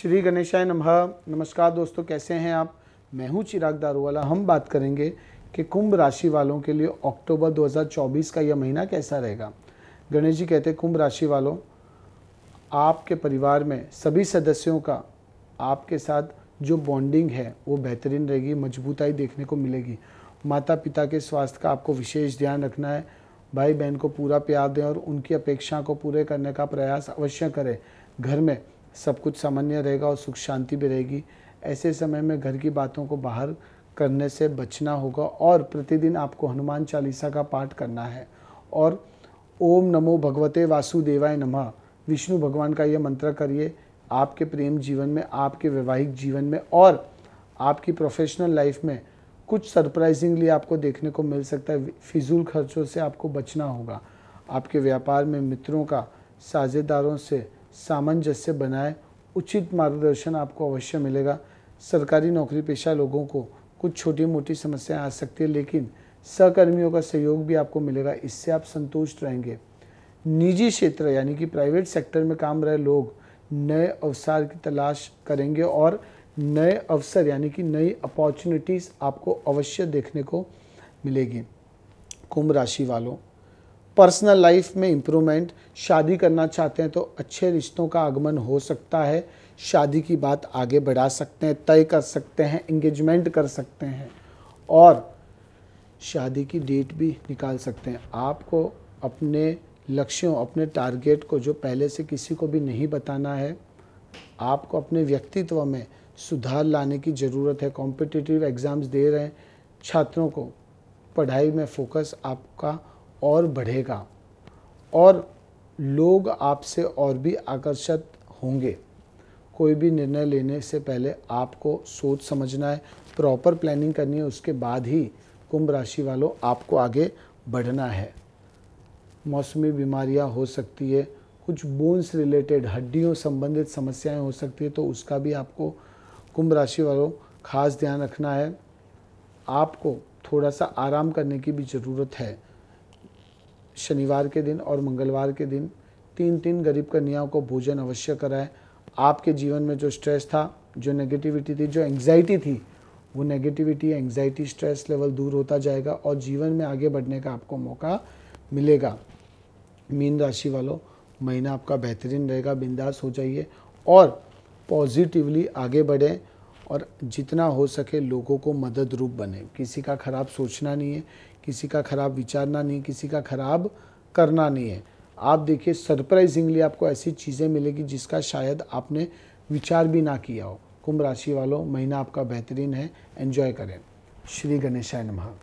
श्री गणेशाय नमः नमस्कार दोस्तों कैसे हैं आप मैं हूं चिराग दारूवाला हम बात करेंगे कि कुंभ राशि वालों के लिए अक्टूबर 2024 का यह महीना कैसा रहेगा गणेश जी कहते हैं कुंभ राशि वालों आपके परिवार में सभी सदस्यों का आपके साथ जो बॉन्डिंग है वो बेहतरीन रहेगी मजबूताई देखने को मिलेगी माता पिता के स्वास्थ्य का आपको विशेष ध्यान रखना है भाई बहन को पूरा प्यार दें और उनकी अपेक्षा को पूरे करने का प्रयास अवश्य करें घर में सब कुछ सामान्य रहेगा और सुख शांति भी रहेगी ऐसे समय में घर की बातों को बाहर करने से बचना होगा और प्रतिदिन आपको हनुमान चालीसा का पाठ करना है और ओम नमो भगवते वासुदेवाय नमः विष्णु भगवान का यह मंत्र करिए आपके प्रेम जीवन में आपके वैवाहिक जीवन में और आपकी प्रोफेशनल लाइफ में कुछ सरप्राइजिंगली आपको देखने को मिल सकता है फिजूल खर्चों से आपको बचना होगा आपके व्यापार में मित्रों का साझेदारों से सामंजस्य बनाए उचित मार्गदर्शन आपको अवश्य मिलेगा सरकारी नौकरी पेशा लोगों को कुछ छोटी मोटी समस्याएं आ सकती है लेकिन सहकर्मियों का सहयोग भी आपको मिलेगा इससे आप संतुष्ट रहेंगे निजी क्षेत्र यानी कि प्राइवेट सेक्टर में काम रहे लोग नए अवसर की तलाश करेंगे और नए अवसर यानी कि नई अपॉर्चुनिटीज़ आपको अवश्य देखने को मिलेगी कुंभ राशि वालों पर्सनल लाइफ में इम्प्रूवमेंट शादी करना चाहते हैं तो अच्छे रिश्तों का आगमन हो सकता है शादी की बात आगे बढ़ा सकते हैं तय कर सकते हैं इंगेजमेंट कर सकते हैं और शादी की डेट भी निकाल सकते हैं आपको अपने लक्ष्यों अपने टारगेट को जो पहले से किसी को भी नहीं बताना है आपको अपने व्यक्तित्व में सुधार लाने की ज़रूरत है कॉम्पिटिटिव एग्ज़ाम्स दे रहे हैं छात्रों को पढ़ाई में फोकस आपका और बढ़ेगा और लोग आपसे और भी आकर्षित होंगे कोई भी निर्णय लेने से पहले आपको सोच समझना है प्रॉपर प्लानिंग करनी है उसके बाद ही कुंभ राशि वालों आपको आगे बढ़ना है मौसमी बीमारियां हो सकती है कुछ बोन्स रिलेटेड हड्डियों संबंधित समस्याएं हो सकती है तो उसका भी आपको कुंभ राशि वालों खास ध्यान रखना है आपको थोड़ा सा आराम करने की भी ज़रूरत है शनिवार के दिन और मंगलवार के दिन तीन तीन गरीब कन्याओं को भोजन अवश्य कराएं आपके जीवन में जो स्ट्रेस था जो नेगेटिविटी थी जो एंग्जाइटी थी वो नेगेटिविटी एंग्जाइटी स्ट्रेस लेवल दूर होता जाएगा और जीवन में आगे बढ़ने का आपको मौका मिलेगा मीन राशि वालों महीना आपका बेहतरीन रहेगा बिंदास हो जाइए और पॉजिटिवली आगे बढ़ें और जितना हो सके लोगों को मदद रूप बने किसी का ख़राब सोचना नहीं है किसी का ख़राब विचारना नहीं किसी का ख़राब करना नहीं है आप देखिए सरप्राइजिंगली आपको ऐसी चीज़ें मिलेगी जिसका शायद आपने विचार भी ना किया हो कुंभ राशि वालों महीना आपका बेहतरीन है एंजॉय करें श्री गणेशाय नमः